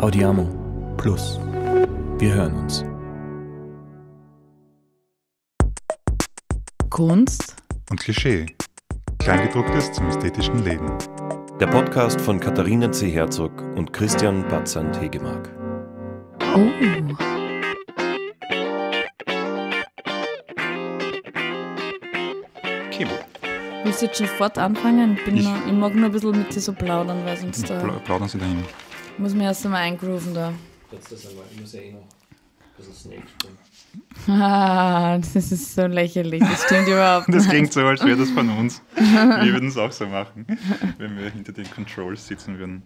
Audiamo Plus. Wir hören uns. Kunst und Klischee. Kleingedrucktes zum ästhetischen Leben. Der Podcast von Katharina C. Herzog und Christian Batzand Hegemark. Oh. Kim. Willst du jetzt schon fort anfangen? Ich, ich, mag nur ein bisschen mit dir so plaudern, weil sonst da. Äh, plaudern Sie dahin. Ich Muss mir erst einmal eingrooven da. Jetzt das einmal, ich muss ja eh noch ein bisschen Snake spielen. Ah, das ist so lächerlich, das stimmt überhaupt nicht. Das klingt so, als wäre das von uns. Wir würden es auch so machen, wenn wir hinter den Controls sitzen würden.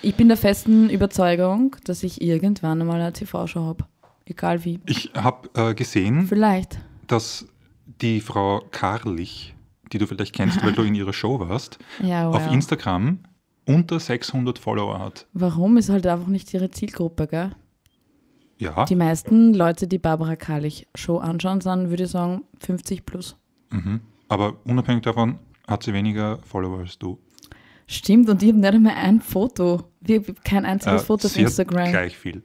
Ich bin der festen Überzeugung, dass ich irgendwann einmal eine TV-Show habe. Egal wie. Ich habe äh, gesehen, vielleicht. dass die Frau Karlich, die du vielleicht kennst, weil du in ihrer Show warst, ja, wow. auf Instagram unter 600 Follower hat. Warum? Ist halt einfach nicht ihre Zielgruppe, gell? Ja. Die meisten Leute, die Barbara Karlich-Show anschauen, sind, würde ich sagen, 50 plus. Mhm. Aber unabhängig davon hat sie weniger Follower als du. Stimmt, und ich habe nicht einmal ein Foto. Wir, kein einziges äh, Foto auf Instagram. Hat gleich viel.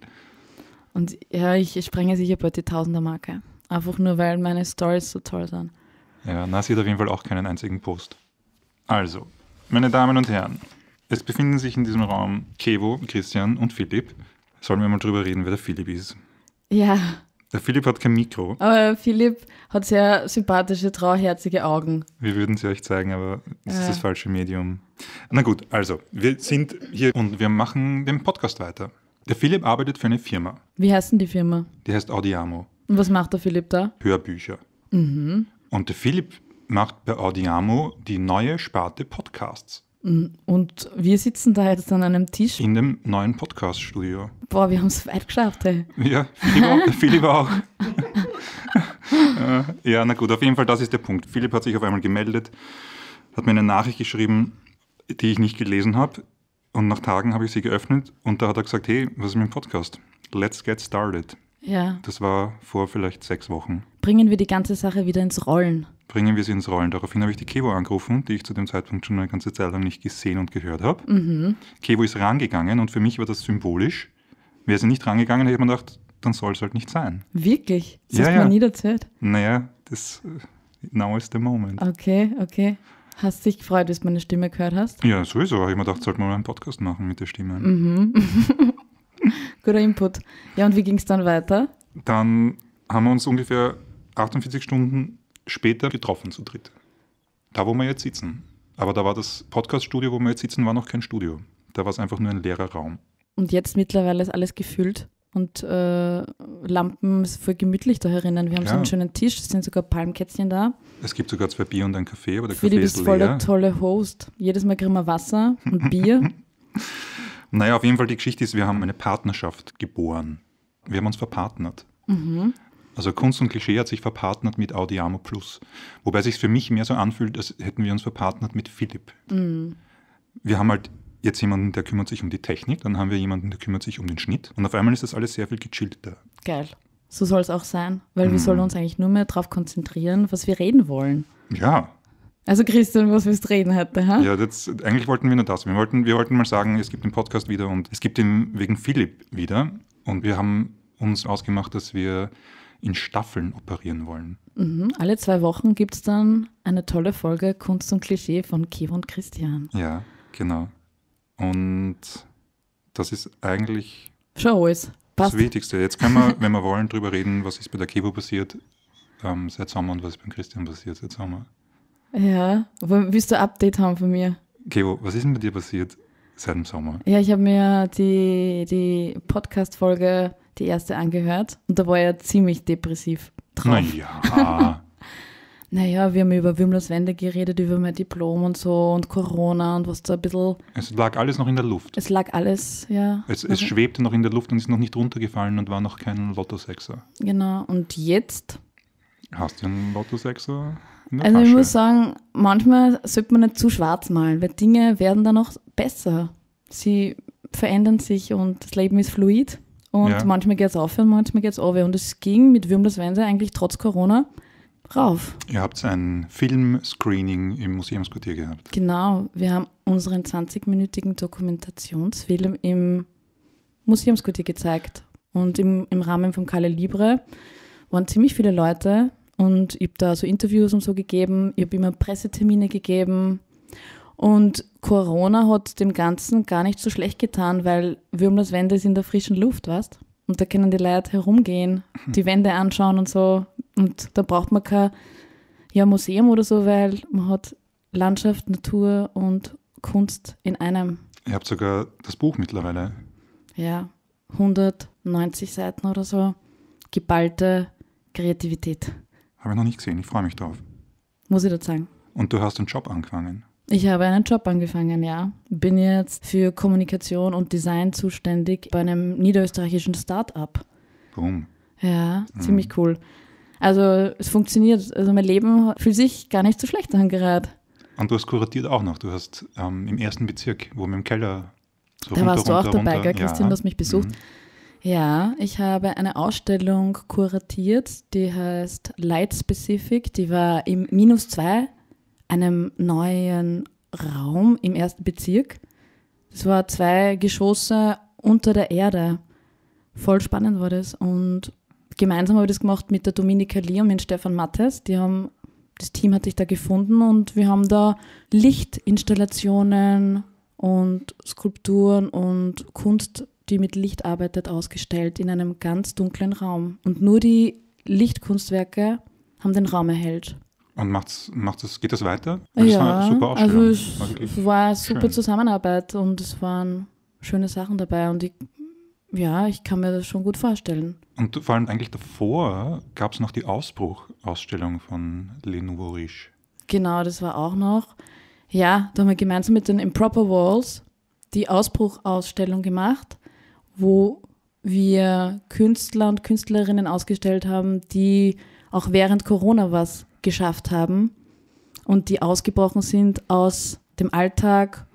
Und ja, ich, ich sprenge sicher bald die Tausender-Marke. Einfach nur, weil meine Stories so toll sind. Ja, na, sie hat auf jeden Fall auch keinen einzigen Post. Also, meine Damen und Herren, es befinden sich in diesem Raum Kevo, Christian und Philipp. Sollen wir mal drüber reden, wer der Philipp ist? Ja. Der Philipp hat kein Mikro. Aber Philipp hat sehr sympathische, trauherzige Augen. Wir würden sie euch zeigen, aber das äh. ist das falsche Medium. Na gut, also, wir sind hier und wir machen den Podcast weiter. Der Philipp arbeitet für eine Firma. Wie heißt denn die Firma? Die heißt Audiamo. Und was macht der Philipp da? Hörbücher. Mhm. Und der Philipp macht bei Audiamo die neue Sparte Podcasts. Mm, und wir sitzen da jetzt an einem Tisch. In dem neuen Podcast-Studio. Boah, wir haben es weit geschafft, ey. Ja, Philipp, Philipp auch. Äh, ja, na gut, auf jeden Fall, das ist der Punkt. Philipp hat sich auf einmal gemeldet, hat mir eine Nachricht geschrieben, die ich nicht gelesen habe. Und nach Tagen habe ich sie geöffnet und da hat er gesagt, hey, was ist mit dem Podcast? Let's get started. Ja. Das war vor vielleicht sechs Wochen. Bringen wir die ganze Sache wieder ins Rollen. Bringen wir sie ins Rollen. Daraufhin habe ich die Kevo angerufen, die ich zu dem Zeitpunkt schon eine ganze Zeit lang nicht gesehen und gehört habe. Mhm. Kevo ist rangegangen und für mich war das symbolisch. Wäre sie nicht rangegangen, hätte man gedacht, dann soll es halt nicht sein. Wirklich? Das ja, hast ja. mir nie erzählt? Naja, das, now is the moment. Okay, okay. Hast dich gefreut, dass du meine Stimme gehört hast? Ja, sowieso. Ich habe mir gedacht, sollte man einen Podcast machen mit der Stimme. Mhm. guter Input. Ja, und wie ging es dann weiter? Dann haben wir uns ungefähr 48 Stunden später getroffen zu dritt. Da, wo wir jetzt sitzen. Aber da war das Podcast-Studio, wo wir jetzt sitzen, war noch kein Studio. Da war es einfach nur ein leerer Raum. Und jetzt mittlerweile ist alles gefüllt und äh, Lampen, es ist voll gemütlich da herinnen. Wir haben ja. so einen schönen Tisch, es sind sogar Palmkätzchen da. Es gibt sogar zwei Bier und ein Kaffee, aber der Philipp Kaffee ist, ist voll der tolle Host. Jedes Mal kriegen wir Wasser und Bier Naja, auf jeden Fall die Geschichte ist, wir haben eine Partnerschaft geboren. Wir haben uns verpartnert. Mhm. Also Kunst und Klischee hat sich verpartnert mit Audiamo Plus. Wobei sich für mich mehr so anfühlt, als hätten wir uns verpartnert mit Philipp. Mhm. Wir haben halt jetzt jemanden, der kümmert sich um die Technik, dann haben wir jemanden, der kümmert sich um den Schnitt. Und auf einmal ist das alles sehr viel gechillter. Geil. So soll es auch sein, weil mhm. wir sollen uns eigentlich nur mehr darauf konzentrieren, was wir reden wollen. Ja, also Christian, was willst du reden heute? Ha? Ja, das, eigentlich wollten wir nur das. Wir wollten, wir wollten mal sagen, es gibt den Podcast wieder und es gibt ihn wegen Philipp wieder. Und wir haben uns ausgemacht, dass wir in Staffeln operieren wollen. Mhm. Alle zwei Wochen gibt es dann eine tolle Folge Kunst und Klischee von Kev und Christian. Ja, genau. Und das ist eigentlich Show ist. Passt. das Wichtigste. Jetzt können wir, wenn wir wollen, darüber reden, was ist bei der Kevo passiert ähm, seit Sommer und was ist beim Christian passiert seit Sommer. Ja, willst du ein Update haben von mir? Kevo, okay, was ist denn mit dir passiert seit dem Sommer? Ja, ich habe mir die, die Podcast-Folge, die erste, angehört und da war ja ziemlich depressiv drauf. Naja. naja, wir haben über Wimmlers Wende geredet, über mein Diplom und so und Corona und was da ein bisschen. Es lag alles noch in der Luft. Es lag alles, ja. Es, es mhm. schwebte noch in der Luft und ist noch nicht runtergefallen und war noch kein Lottosexer. Genau, und jetzt Hast du einen Lotto 6 Also Tasche? ich muss sagen, manchmal sollte man nicht zu schwarz malen, weil Dinge werden dann auch besser. Sie verändern sich und das Leben ist fluid. Und ja. manchmal geht es auf und manchmal geht es auf. Und es ging mit Würm das Wense eigentlich trotz Corona rauf. Ihr habt ein Filmscreening im Museumsquartier gehabt. Genau, wir haben unseren 20-minütigen Dokumentationsfilm im Museumsquartier gezeigt. Und im, im Rahmen von Kale Libre waren ziemlich viele Leute und ich habe da so Interviews und so gegeben, ich habe immer Pressetermine gegeben. Und Corona hat dem Ganzen gar nicht so schlecht getan, weil wir um ist in der frischen Luft, weißt Und da können die Leute herumgehen, die Wände anschauen und so. Und da braucht man kein ja, Museum oder so, weil man hat Landschaft, Natur und Kunst in einem. Ihr habt sogar das Buch mittlerweile. Ja, 190 Seiten oder so. Geballte Kreativität. Habe ich noch nicht gesehen, ich freue mich drauf. Muss ich das sagen. Und du hast einen Job angefangen. Ich habe einen Job angefangen, ja. Bin jetzt für Kommunikation und Design zuständig bei einem niederösterreichischen Start-up. Boom. Ja, mhm. ziemlich cool. Also es funktioniert. Also mein Leben fühlt sich gar nicht so schlecht an gerade. Und du hast kuratiert auch noch. Du hast ähm, im ersten Bezirk, wo wir im Keller so Da runter, warst du runter, auch dabei, runter. gell, Christian, ja. du hast mich besucht. Mhm. Ja, ich habe eine Ausstellung kuratiert, die heißt Light Specific. Die war im Minus 2, einem neuen Raum im ersten Bezirk. Das war zwei Geschosse unter der Erde. Voll spannend war das. Und gemeinsam habe ich das gemacht mit der Dominika Lee und mit Stefan Mattes. Die haben, das Team hat sich da gefunden und wir haben da Lichtinstallationen und Skulpturen und Kunst die mit Licht arbeitet, ausgestellt in einem ganz dunklen Raum. Und nur die Lichtkunstwerke haben den Raum erhellt. Und macht's, macht geht das weiter? Das ja, also es war, war eine also super Schön. Zusammenarbeit und es waren schöne Sachen dabei und ich, ja, ich kann mir das schon gut vorstellen. Und vor allem eigentlich davor gab es noch die Ausbruch-Ausstellung von Le Nouveau Riche. Genau, das war auch noch. Ja, da haben wir gemeinsam mit den Improper Walls die Ausbruch-Ausstellung gemacht wo wir Künstler und Künstlerinnen ausgestellt haben, die auch während Corona was geschafft haben und die ausgebrochen sind aus dem Alltag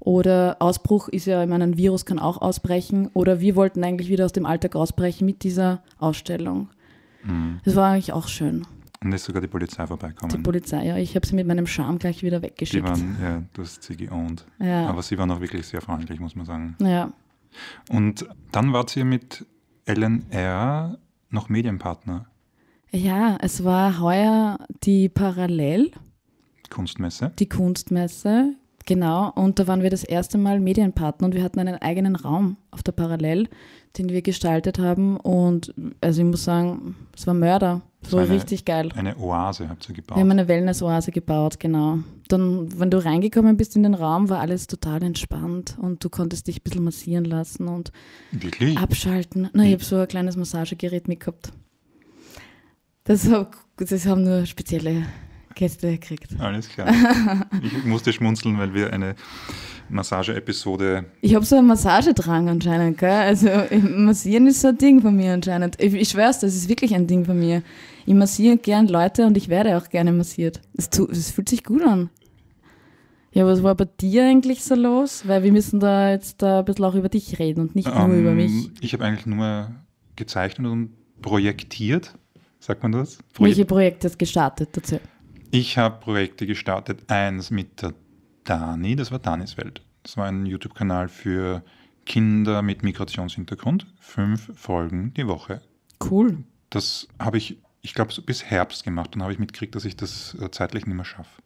oder Ausbruch ist ja, ich meine, ein Virus kann auch ausbrechen oder wir wollten eigentlich wieder aus dem Alltag ausbrechen mit dieser Ausstellung. Mhm. Das war eigentlich auch schön. Und ist sogar die Polizei vorbeikommen. Die Polizei, ja. Ich habe sie mit meinem Charme gleich wieder weggeschickt. Die waren, ja, du hast sie geowned. Ja. Aber sie waren auch wirklich sehr freundlich, muss man sagen. Ja. Und dann wart ihr mit LNR noch Medienpartner. Ja, es war heuer die Parallel. Kunstmesse. Die Kunstmesse, Genau, und da waren wir das erste Mal Medienpartner und wir hatten einen eigenen Raum auf der Parallel, den wir gestaltet haben. Und also ich muss sagen, es war Mörder. So eine, richtig geil. Eine Oase habt ihr gebaut. Wir haben eine Wellness-Oase gebaut, genau. Dann, wenn du reingekommen bist in den Raum, war alles total entspannt und du konntest dich ein bisschen massieren lassen und Wirklich? abschalten. Na, ich habe so ein kleines Massagegerät mitgehabt. Das, das haben nur spezielle Gäste gekriegt. Alles klar. Ich musste schmunzeln, weil wir eine Massage-Episode. Ich habe so einen Massagedrang anscheinend, gell? Also massieren ist so ein Ding von mir anscheinend. Ich, ich schwör's, das ist wirklich ein Ding von mir. Ich massiere gern Leute und ich werde auch gerne massiert. Es, fühlt sich gut an. Ja, was war bei dir eigentlich so los? Weil wir müssen da jetzt da ein bisschen auch über dich reden und nicht um, nur über ähm, mich. Ich habe eigentlich nur gezeichnet und projektiert. Sagt man das? Proje Welche Projekte hast du gestartet dazu? Ich habe Projekte gestartet. Eins mit der Dani, das war Danis Welt. Das war ein YouTube-Kanal für Kinder mit Migrationshintergrund. Fünf Folgen die Woche. Cool. Das habe ich, ich glaube, so bis Herbst gemacht. Dann habe ich mitgekriegt, dass ich das äh, zeitlich nicht mehr schaffe.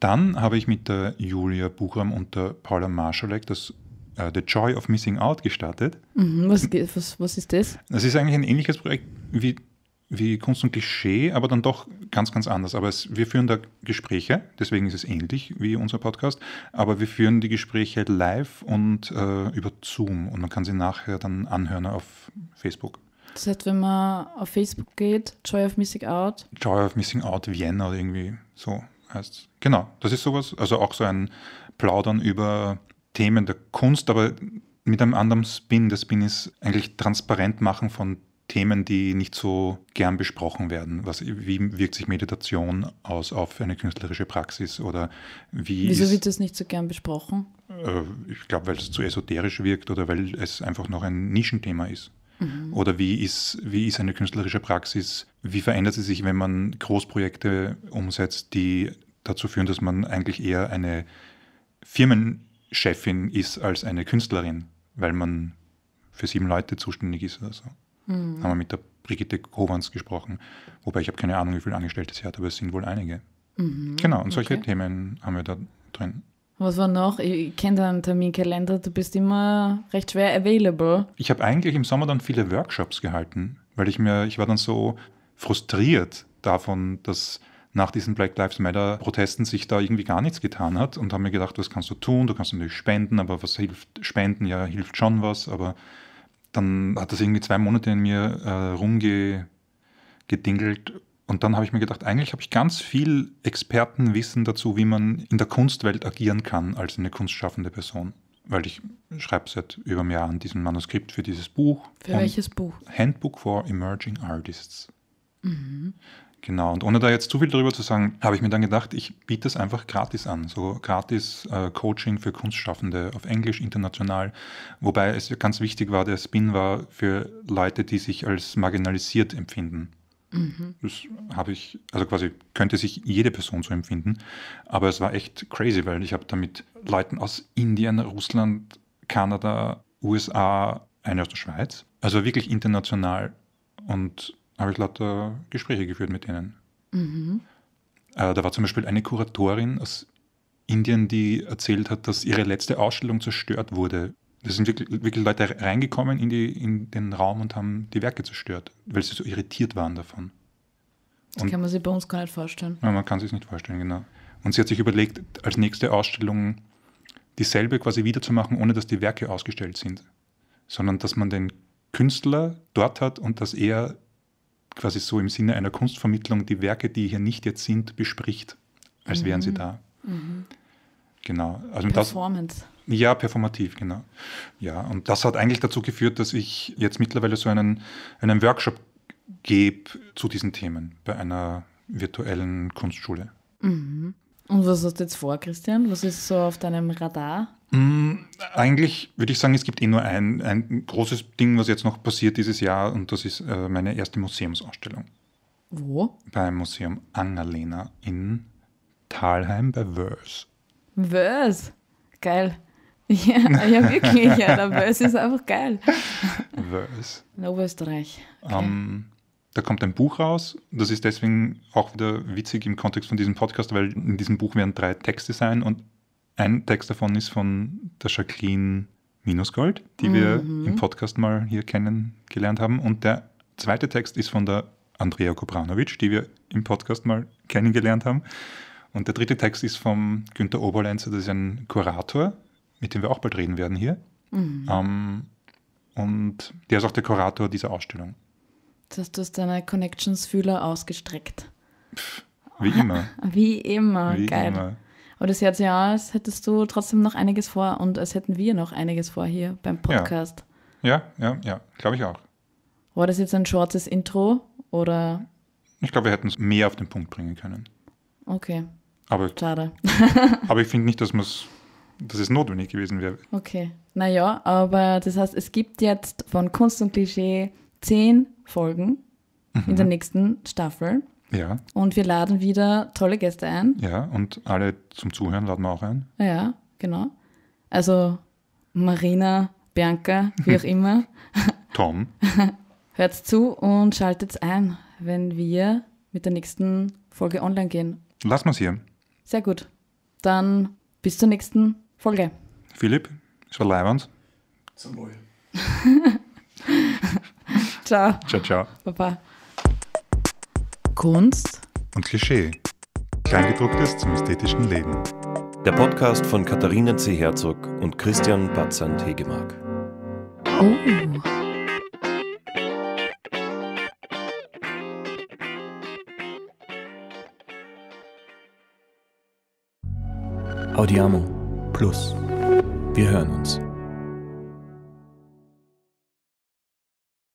Dann habe ich mit der Julia Buchram und der Paula Marschalek das äh, The Joy of Missing Out gestartet. Mhm, was, was, was ist das? Das ist eigentlich ein ähnliches Projekt wie wie Kunst und Klischee, aber dann doch ganz, ganz anders. Aber es, wir führen da Gespräche, deswegen ist es ähnlich wie unser Podcast, aber wir führen die Gespräche live und äh, über Zoom und man kann sie nachher dann anhören auf Facebook. Das heißt, wenn man auf Facebook geht, Joy of Missing Out. Joy of Missing Out Vienna oder irgendwie so heißt es. Genau, das ist sowas. Also auch so ein Plaudern über Themen der Kunst, aber mit einem anderen Spin. Der Spin ist eigentlich transparent machen von Themen, die nicht so gern besprochen werden. Was, wie wirkt sich Meditation aus auf eine künstlerische Praxis oder wie Wieso ist, wird das nicht so gern besprochen? Äh, ich glaube, weil es zu esoterisch wirkt oder weil es einfach noch ein Nischenthema ist. Mhm. Oder wie ist, wie ist eine künstlerische Praxis? Wie verändert sie sich, wenn man Großprojekte umsetzt, die dazu führen, dass man eigentlich eher eine Firmenchefin ist als eine Künstlerin, weil man für sieben Leute zuständig ist oder so? Mhm. Haben wir mit der Brigitte Kovans gesprochen. Wobei ich habe keine Ahnung, wie viele Angestellte sie hat, aber es sind wohl einige. Mhm. Genau, und solche okay. Themen haben wir da drin. Was war noch? Ich kenne deinen Terminkalender, du bist immer recht schwer available. Ich habe eigentlich im Sommer dann viele Workshops gehalten, weil ich mir, ich war dann so frustriert davon, dass nach diesen Black Lives Matter Protesten sich da irgendwie gar nichts getan hat und habe mir gedacht, was kannst du tun? Du kannst natürlich spenden, aber was hilft Spenden? Ja, hilft schon was, aber dann hat das irgendwie zwei Monate in mir äh, rumgedingelt. Und dann habe ich mir gedacht, eigentlich habe ich ganz viel Expertenwissen dazu, wie man in der Kunstwelt agieren kann als eine kunstschaffende Person. Weil ich schreibe seit über einem Jahr an diesem Manuskript für dieses Buch. Für welches Buch? Handbook for Emerging Artists. Mhm. Genau, und ohne da jetzt zu viel darüber zu sagen, habe ich mir dann gedacht, ich biete das einfach gratis an. So gratis äh, Coaching für Kunstschaffende auf Englisch international. Wobei es ganz wichtig war, der Spin war für Leute, die sich als marginalisiert empfinden. Mhm. Das habe ich, also quasi könnte sich jede Person so empfinden. Aber es war echt crazy, weil ich habe damit Leuten aus Indien, Russland, Kanada, USA, eine aus der Schweiz, also wirklich international und habe ich lauter Gespräche geführt mit ihnen. Mhm. Äh, da war zum Beispiel eine Kuratorin aus Indien, die erzählt hat, dass ihre letzte Ausstellung zerstört wurde. Da sind wirklich, wirklich Leute reingekommen in, die, in, den Raum und haben die Werke zerstört, weil sie so irritiert waren davon. Und das kann man sich bei uns gar nicht vorstellen. Ja, man kann sich nicht vorstellen, genau. Und sie hat sich überlegt, als nächste Ausstellung dieselbe quasi wiederzumachen, ohne dass die Werke ausgestellt sind, sondern dass man den Künstler dort hat und dass er quasi so im Sinne einer Kunstvermittlung die Werke, die hier nicht jetzt sind, bespricht, als mhm. wären sie mhm. da. Mhm. Genau. Also Performance. Das, ja, performativ, genau. Ja, und das hat eigentlich dazu geführt, dass ich jetzt mittlerweile so einen, einen Workshop gebe zu diesen Themen bei einer virtuellen Kunstschule. Mhm. Und was hast du jetzt vor, Christian? Was ist so auf deinem Radar? Mm, eigentlich würde ich sagen, es gibt eh nur ein, ein großes Ding, was jetzt noch passiert dieses Jahr, und das ist äh, meine erste Museumsausstellung. Wo? Beim Museum Angerlena in Talheim bei Wörs. Wörs? Geil. Ja, ja wirklich. ja, Wörs ist einfach geil. Wörs. In Oberösterreich. Okay. Um, ähm, da kommt ein Buch raus. Das ist deswegen auch wieder witzig im Kontext von diesem Podcast, weil in diesem Buch werden drei Texte sein und ein Text davon ist von der Jacqueline Minusgold, die mhm. wir im Podcast mal hier kennengelernt haben. Und der zweite Text ist von der Andrea Kobranovic, die wir im Podcast mal kennengelernt haben. Und der dritte Text ist vom Günter Oberlenzer, das ist ein Kurator, mit dem wir auch bald reden werden hier. Mhm. Ähm, und der ist auch der Kurator dieser Ausstellung. Das du hast deine Connections-Fühler ausgestreckt. Pff, wie immer. Wie immer, Wie geil. Immer. Aber das oder ja, als hättest du trotzdem noch einiges vor und als hätten wir noch einiges vor hier beim Podcast. Ja, ja, ja, ja. glaube ich auch. War das jetzt ein schwarzes Intro oder? Ich glaube, wir hätten es mehr auf den Punkt bringen können. Okay. Aber, Schade. aber ich finde nicht, dass man es dass es notwendig gewesen wäre. Okay, naja, aber das heißt, es gibt jetzt von Kunst und Klischee zehn Folgen mhm. in der mhm. nächsten Staffel. Ja. Und wir laden wieder tolle Gäste ein. Ja, und alle zum Zuhören laden wir auch ein. Ja, genau. Also Marina, Bianca, wie auch immer. Tom. Hört zu und schaltet ein, wenn wir mit der nächsten Folge online gehen. Lass mal's hier. Sehr gut. Dann bis zur nächsten Folge. Philipp, es war leibend. Zum Wohl. ciao. Ciao, ciao. Baba. Kunst und Klischee. Kleingedrucktes zum ästhetischen Leben. Der Podcast von Katharina C. Herzog und Christian Batzand Hegemark. Oh. Audiamo Plus. Wir hören uns.